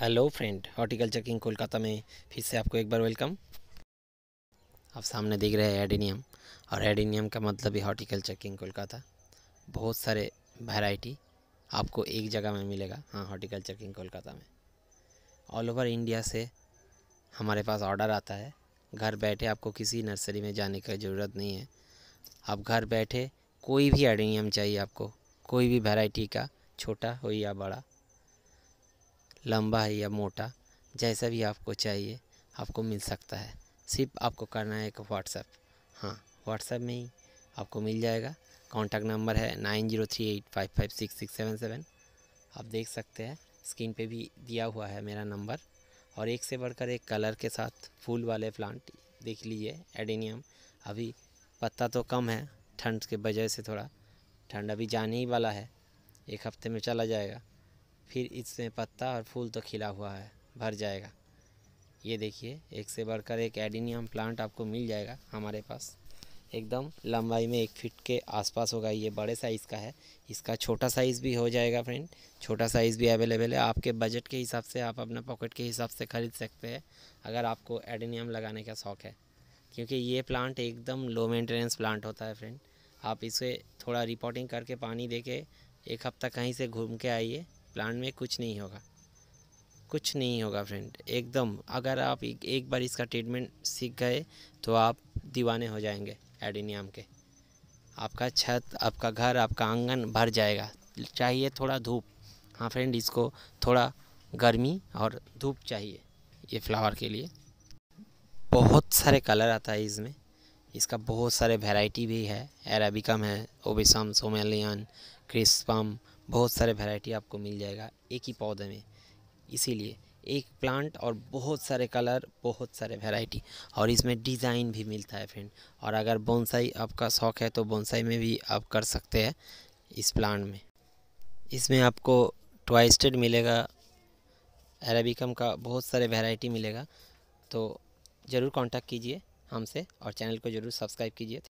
hello friend horticulture king Kolkata में फिर से आपको एक बार वेलकम आप सामने देख रहे हैं एडिनियम और एडिनियम का मतलब ही हॉर्टिकल्चर किंग कोलकाता बहुत सारे वैरायटी आपको एक जगह में मिलेगा हाँ हॉर्टिकल्चर किंग कोलकाता में ऑल ओवर इंडिया से हमारे पास ऑर्डर आता है घर बैठे आपको किसी नर्सरी में जाने की ज़रूरत नहीं है आप घर बैठे कोई भी एडिनियम चाहिए आपको कोई भी वैरायटी का छोटा हो या बड़ा लंबा है या मोटा जैसा भी आपको चाहिए आपको मिल सकता है सिर्फ आपको करना है एक व्हाट्सएप हाँ व्हाट्सएप में ही आपको मिल जाएगा कॉन्टैक्ट नंबर है nine zero three eight five five six six seven seven आप देख सकते हैं स्क्रीन पे भी दिया हुआ है मेरा नंबर और एक से बढ़कर एक कलर के साथ फूल वाले प्लांट देख लीजिए एडेनियम अभी पत्ता तो कम है ठंड के वजह से थोड़ा ठंड अभी जाने ही वाला है एक हफ्ते में चला जाएगा फिर इसमें पत्ता और फूल तो खिला हुआ है भर जाएगा ये देखिए एक से बढ़कर एक एडिनियम प्लांट आपको मिल जाएगा हमारे पास एकदम लंबाई में एक फिट के आसपास होगा ये बड़े साइज़ का है इसका छोटा साइज़ भी हो जाएगा फ्रेंड छोटा साइज़ भी अवेलेबल है आपके बजट के हिसाब से आप अपना पॉकेट के हिसाब से ख़रीद सकते हैं अगर आपको एडिनियम लगाने का शौक़ है क्योंकि ये प्लांट एकदम लो मेंटेनेंस प्लांट होता है फ्रेंड आप इसे थोड़ा रिपोर्टिंग करके पानी दे के एक हफ्ता कहीं से घूम के आइए प्लांट में कुछ नहीं होगा कुछ नहीं होगा फ्रेंड एकदम अगर आप एक, एक बार इसका ट्रीटमेंट सीख गए तो आप दीवाने हो जाएंगे एडिनियम के आपका छत आपका घर आपका आंगन भर जाएगा चाहिए थोड़ा धूप हाँ फ्रेंड इसको थोड़ा गर्मी और धूप चाहिए ये फ्लावर के लिए बहुत सारे कलर आता है इसमें इसका बहुत सारे वैरायटी भी है एराबिकम है ओबिसम सोमेलियन क्रिस्पम बहुत सारे वैरायटी आपको मिल जाएगा एक ही पौधे में इसीलिए एक प्लांट और बहुत सारे कलर बहुत सारे वैरायटी और इसमें डिज़ाइन भी मिलता है फ्रेंड और अगर बोनसाई आपका शौक़ है तो बोनसाई में भी आप कर सकते हैं इस प्लांट में इसमें आपको ट्वाइस्टेड मिलेगा एराबिकम का बहुत सारे वैरायटी मिलेगा तो ज़रूर कांटेक्ट कीजिए हमसे और चैनल को ज़रूर सब्सक्राइब कीजिए